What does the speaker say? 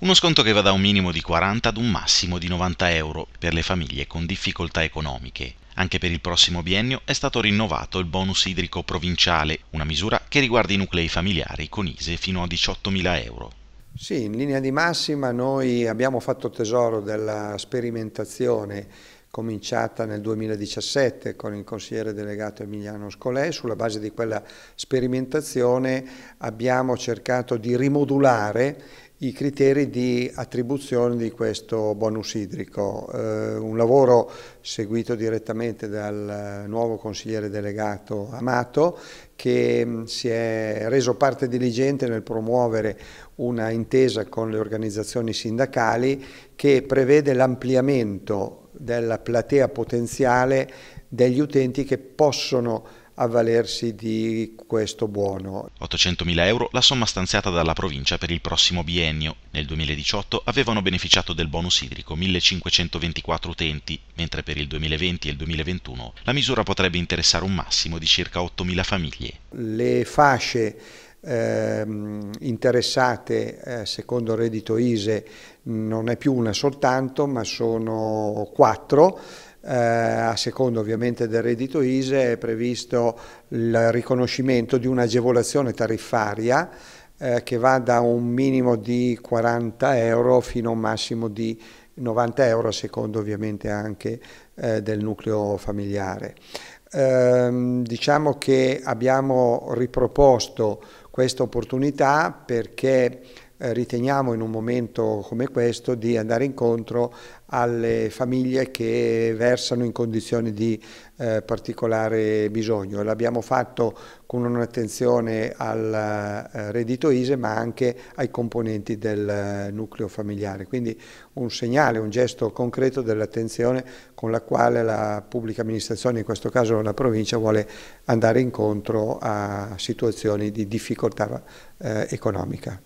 Uno sconto che va da un minimo di 40 ad un massimo di 90 euro per le famiglie con difficoltà economiche. Anche per il prossimo biennio è stato rinnovato il bonus idrico provinciale, una misura che riguarda i nuclei familiari con ISE fino a 18.000 euro. Sì, in linea di massima noi abbiamo fatto tesoro della sperimentazione cominciata nel 2017 con il consigliere delegato Emiliano Scolè. Sulla base di quella sperimentazione abbiamo cercato di rimodulare i criteri di attribuzione di questo bonus idrico, eh, un lavoro seguito direttamente dal nuovo consigliere delegato Amato che mm, si è reso parte diligente nel promuovere una intesa con le organizzazioni sindacali che prevede l'ampliamento della platea potenziale degli utenti che possono avvalersi di questo buono. 800.000 euro la somma stanziata dalla provincia per il prossimo biennio. Nel 2018 avevano beneficiato del bonus idrico 1.524 utenti, mentre per il 2020 e il 2021 la misura potrebbe interessare un massimo di circa 8.000 famiglie. Le fasce eh, interessate eh, secondo il reddito ISE non è più una soltanto, ma sono quattro eh, a seconda ovviamente del reddito ISE, è previsto il riconoscimento di un'agevolazione tariffaria eh, che va da un minimo di 40 euro fino a un massimo di 90 euro a seconda ovviamente anche eh, del nucleo familiare. Ehm, diciamo che abbiamo riproposto questa opportunità perché eh, riteniamo in un momento come questo di andare incontro alle famiglie che versano in condizioni di eh, particolare bisogno. L'abbiamo fatto con un'attenzione al eh, reddito ISE ma anche ai componenti del eh, nucleo familiare, quindi un segnale, un gesto concreto dell'attenzione con la quale la pubblica amministrazione, in questo caso la provincia, vuole andare incontro a situazioni di difficoltà eh, economica.